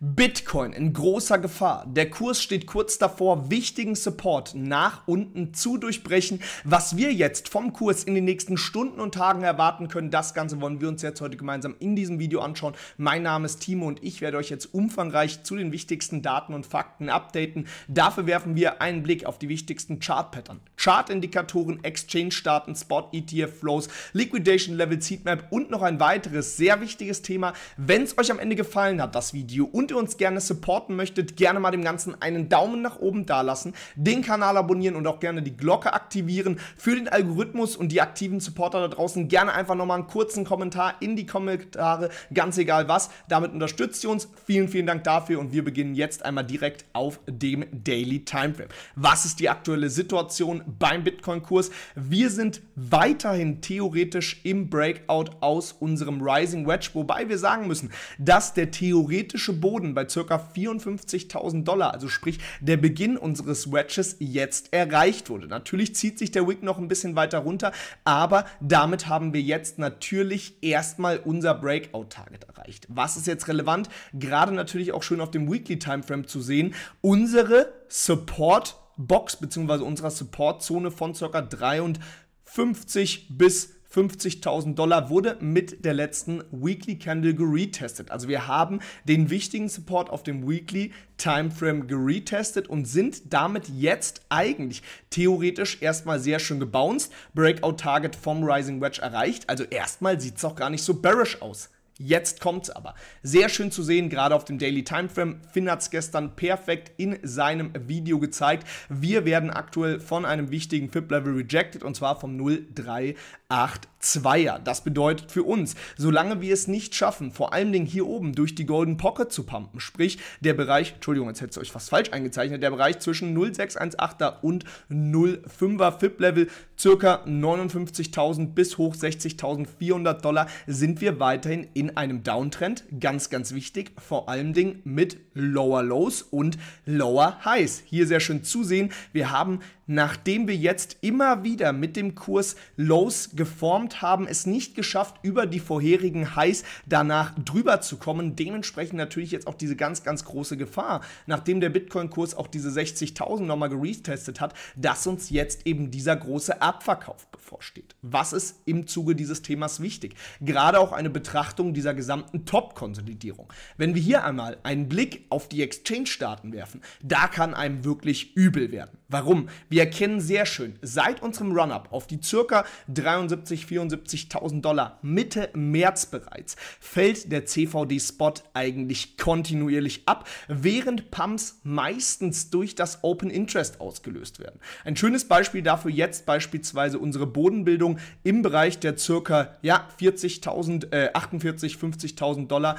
Bitcoin in großer Gefahr. Der Kurs steht kurz davor, wichtigen Support nach unten zu durchbrechen. Was wir jetzt vom Kurs in den nächsten Stunden und Tagen erwarten können, das Ganze wollen wir uns jetzt heute gemeinsam in diesem Video anschauen. Mein Name ist Timo und ich werde euch jetzt umfangreich zu den wichtigsten Daten und Fakten updaten. Dafür werfen wir einen Blick auf die wichtigsten Chart-Pattern. Chartindikatoren, exchange starten spot Spot-ETF-Flows, e Liquidation-Level, Seedmap und noch ein weiteres sehr wichtiges Thema. Wenn es euch am Ende gefallen hat, das Video, und ihr uns gerne supporten möchtet, gerne mal dem Ganzen einen Daumen nach oben dalassen, den Kanal abonnieren und auch gerne die Glocke aktivieren. Für den Algorithmus und die aktiven Supporter da draußen gerne einfach nochmal einen kurzen Kommentar in die Kommentare, ganz egal was. Damit unterstützt ihr uns. Vielen, vielen Dank dafür und wir beginnen jetzt einmal direkt auf dem Daily Timeframe. Was ist die aktuelle Situation? beim Bitcoin-Kurs. Wir sind weiterhin theoretisch im Breakout aus unserem Rising Wedge, wobei wir sagen müssen, dass der theoretische Boden bei ca. 54.000 Dollar, also sprich der Beginn unseres Wedges, jetzt erreicht wurde. Natürlich zieht sich der Wick noch ein bisschen weiter runter, aber damit haben wir jetzt natürlich erstmal unser Breakout-Target erreicht. Was ist jetzt relevant? Gerade natürlich auch schön auf dem Weekly-Timeframe zu sehen. Unsere Support- Box bzw. unserer Supportzone von ca. 53 bis 50.000 Dollar wurde mit der letzten Weekly Candle geretestet. Also wir haben den wichtigen Support auf dem Weekly Timeframe geretestet und sind damit jetzt eigentlich theoretisch erstmal sehr schön gebounced. Breakout Target vom Rising Wedge erreicht. Also erstmal sieht es auch gar nicht so bearish aus. Jetzt kommt's aber. Sehr schön zu sehen, gerade auf dem Daily Timeframe. Finn hat's gestern perfekt in seinem Video gezeigt. Wir werden aktuell von einem wichtigen FIP-Level rejected und zwar vom 0382er. Das bedeutet für uns, solange wir es nicht schaffen, vor allem Dingen hier oben durch die Golden Pocket zu pumpen, sprich der Bereich, Entschuldigung, jetzt hätte ihr euch fast falsch eingezeichnet, der Bereich zwischen 0618er und 05er FIP-Level, circa 59.000 bis hoch 60.400 Dollar, sind wir weiterhin in in einem Downtrend, ganz, ganz wichtig, vor allem Dingen mit Lower Lows und Lower Highs. Hier sehr schön zusehen, wir haben nachdem wir jetzt immer wieder mit dem Kurs Lows geformt haben, es nicht geschafft, über die vorherigen Highs danach drüber zu kommen. Dementsprechend natürlich jetzt auch diese ganz, ganz große Gefahr, nachdem der Bitcoin-Kurs auch diese 60.000 nochmal geretestet hat, dass uns jetzt eben dieser große Abverkauf bevorsteht. Was ist im Zuge dieses Themas wichtig? Gerade auch eine Betrachtung dieser gesamten Top-Konsolidierung. Wenn wir hier einmal einen Blick auf die Exchange-Daten werfen, da kann einem wirklich übel werden. Warum? Wir wir erkennen sehr schön, seit unserem Run-Up auf die circa 73.000, 74.000 Dollar Mitte März bereits, fällt der CVD-Spot eigentlich kontinuierlich ab, während Pumps meistens durch das Open Interest ausgelöst werden. Ein schönes Beispiel dafür jetzt beispielsweise unsere Bodenbildung im Bereich der circa ja, 40.000, äh, 48, 50.000 Dollar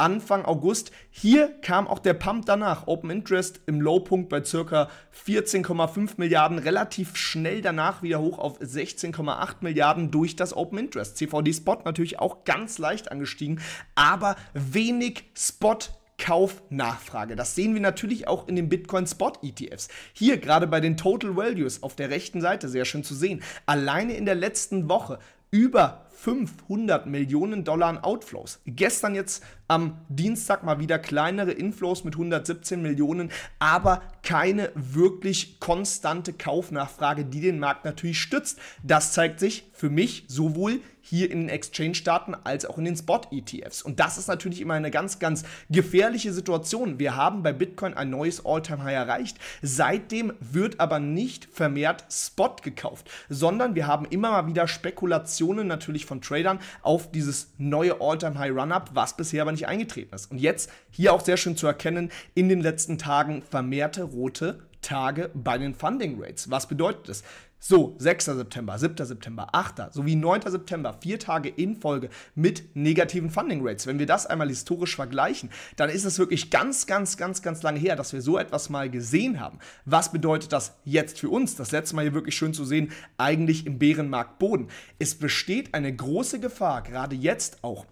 Anfang August. Hier kam auch der Pump danach. Open Interest im Lowpunkt bei circa 14,5 Milliarden, relativ schnell danach wieder hoch auf 16,8 Milliarden durch das Open Interest. CVD Spot natürlich auch ganz leicht angestiegen, aber wenig Spot Kaufnachfrage. Das sehen wir natürlich auch in den Bitcoin Spot ETFs. Hier gerade bei den Total Values auf der rechten Seite sehr schön zu sehen. Alleine in der letzten Woche über 500 Millionen Dollar an Outflows. Gestern jetzt am Dienstag mal wieder kleinere Inflows mit 117 Millionen, aber keine wirklich konstante Kaufnachfrage, die den Markt natürlich stützt. Das zeigt sich für mich sowohl hier in den Exchange-Daten als auch in den Spot-ETFs. Und das ist natürlich immer eine ganz, ganz gefährliche Situation. Wir haben bei Bitcoin ein neues All-Time-High erreicht. Seitdem wird aber nicht vermehrt Spot gekauft, sondern wir haben immer mal wieder Spekulationen natürlich von Tradern auf dieses neue All-Time-High-Run-Up, was bisher aber nicht eingetreten ist. Und jetzt hier auch sehr schön zu erkennen, in den letzten Tagen vermehrte rote Tage bei den Funding Rates. Was bedeutet das? So, 6. September, 7. September, 8. sowie 9. September, vier Tage in Folge mit negativen Funding Rates. Wenn wir das einmal historisch vergleichen, dann ist es wirklich ganz, ganz, ganz, ganz lange her, dass wir so etwas mal gesehen haben. Was bedeutet das jetzt für uns? Das letzte Mal hier wirklich schön zu sehen, eigentlich im Bärenmarkt Boden. Es besteht eine große Gefahr, gerade jetzt auch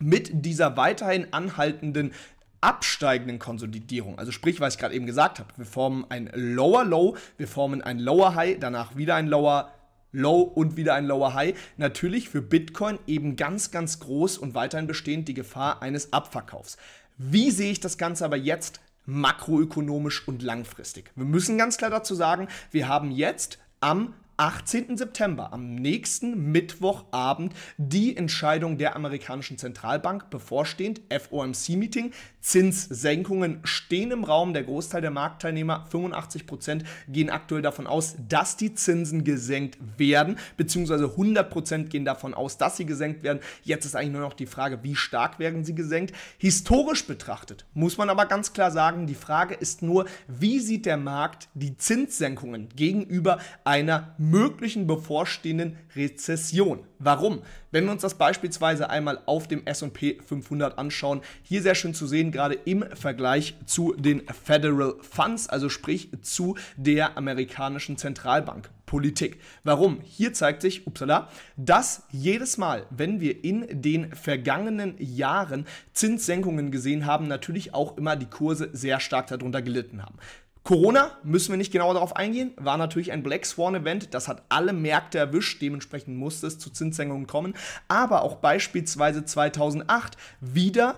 mit dieser weiterhin anhaltenden absteigenden Konsolidierung. Also sprich, was ich gerade eben gesagt habe, wir formen ein Lower Low, wir formen ein Lower High, danach wieder ein Lower Low und wieder ein Lower High. Natürlich für Bitcoin eben ganz, ganz groß und weiterhin bestehend die Gefahr eines Abverkaufs. Wie sehe ich das Ganze aber jetzt makroökonomisch und langfristig? Wir müssen ganz klar dazu sagen, wir haben jetzt am 18. September, am nächsten Mittwochabend, die Entscheidung der amerikanischen Zentralbank bevorstehend, FOMC-Meeting. Zinssenkungen stehen im Raum. Der Großteil der Marktteilnehmer, 85 Prozent, gehen aktuell davon aus, dass die Zinsen gesenkt werden, beziehungsweise 100 Prozent gehen davon aus, dass sie gesenkt werden. Jetzt ist eigentlich nur noch die Frage, wie stark werden sie gesenkt. Historisch betrachtet muss man aber ganz klar sagen, die Frage ist nur, wie sieht der Markt die Zinssenkungen gegenüber einer möglichen bevorstehenden Rezession. Warum? Wenn wir uns das beispielsweise einmal auf dem SP 500 anschauen, hier sehr schön zu sehen, gerade im Vergleich zu den Federal Funds, also sprich zu der amerikanischen Zentralbank. Politik. Warum? Hier zeigt sich, upsala, dass jedes Mal, wenn wir in den vergangenen Jahren Zinssenkungen gesehen haben, natürlich auch immer die Kurse sehr stark darunter gelitten haben. Corona, müssen wir nicht genauer darauf eingehen, war natürlich ein Black Swan-Event, das hat alle Märkte erwischt, dementsprechend musste es zu Zinssenkungen kommen, aber auch beispielsweise 2008 wieder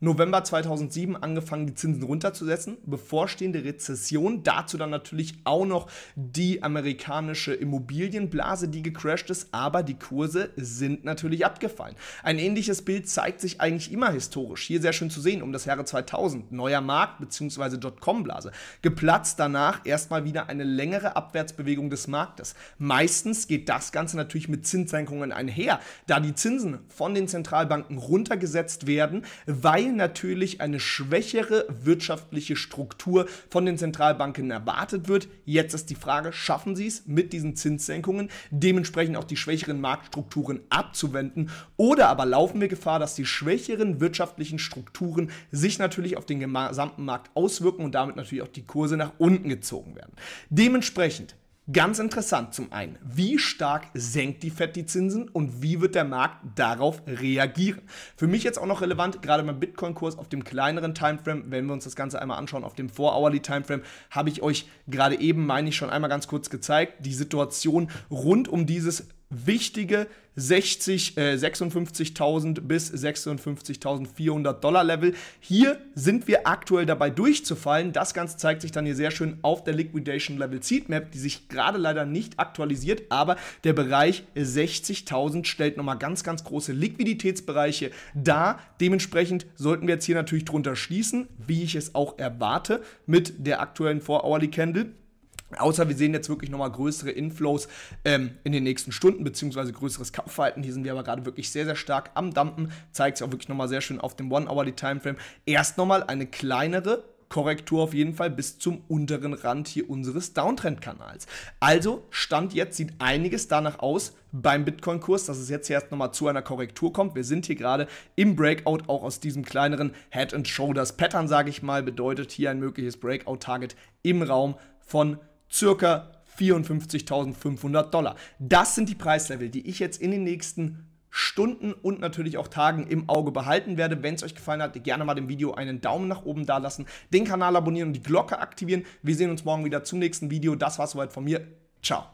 November 2007 angefangen, die Zinsen runterzusetzen. Bevorstehende Rezession, dazu dann natürlich auch noch die amerikanische Immobilienblase, die gecrashed ist, aber die Kurse sind natürlich abgefallen. Ein ähnliches Bild zeigt sich eigentlich immer historisch. Hier sehr schön zu sehen, um das Jahre 2000, neuer Markt bzw. Dotcom-Blase. Geplatzt danach erstmal wieder eine längere Abwärtsbewegung des Marktes. Meistens geht das Ganze natürlich mit Zinssenkungen einher, da die Zinsen von den Zentralbanken runtergesetzt werden, weil weil natürlich eine schwächere wirtschaftliche Struktur von den Zentralbanken erwartet wird. Jetzt ist die Frage, schaffen sie es mit diesen Zinssenkungen dementsprechend auch die schwächeren Marktstrukturen abzuwenden oder aber laufen wir Gefahr, dass die schwächeren wirtschaftlichen Strukturen sich natürlich auf den gesamten Markt auswirken und damit natürlich auch die Kurse nach unten gezogen werden. Dementsprechend Ganz interessant zum einen, wie stark senkt die FED die Zinsen und wie wird der Markt darauf reagieren? Für mich jetzt auch noch relevant, gerade beim Bitcoin-Kurs auf dem kleineren Timeframe, wenn wir uns das Ganze einmal anschauen, auf dem 4-Hourly-Timeframe, habe ich euch gerade eben, meine ich, schon einmal ganz kurz gezeigt, die Situation rund um dieses wichtige 60, äh, 56.000 bis 56.400 Dollar Level. Hier sind wir aktuell dabei durchzufallen. Das Ganze zeigt sich dann hier sehr schön auf der Liquidation Level Seed Map, die sich gerade leider nicht aktualisiert, aber der Bereich 60.000 stellt nochmal ganz, ganz große Liquiditätsbereiche dar. Dementsprechend sollten wir jetzt hier natürlich drunter schließen, wie ich es auch erwarte mit der aktuellen 4-Hourly Candle. Außer wir sehen jetzt wirklich nochmal größere Inflows ähm, in den nächsten Stunden, beziehungsweise größeres Kampfverhalten. Hier sind wir aber gerade wirklich sehr, sehr stark am Dumpen. Zeigt sich auch wirklich nochmal sehr schön auf dem One-Hourly-Timeframe. Erst nochmal eine kleinere Korrektur auf jeden Fall bis zum unteren Rand hier unseres Downtrend-Kanals. Also, Stand jetzt sieht einiges danach aus beim Bitcoin-Kurs, dass es jetzt erst nochmal zu einer Korrektur kommt. Wir sind hier gerade im Breakout auch aus diesem kleineren Head-and-Shoulders-Pattern, sage ich mal, bedeutet hier ein mögliches Breakout-Target im Raum von circa 54.500 Dollar. Das sind die Preislevel, die ich jetzt in den nächsten Stunden und natürlich auch Tagen im Auge behalten werde. Wenn es euch gefallen hat, gerne mal dem Video einen Daumen nach oben da lassen, den Kanal abonnieren und die Glocke aktivieren. Wir sehen uns morgen wieder zum nächsten Video. Das war's soweit von mir. Ciao.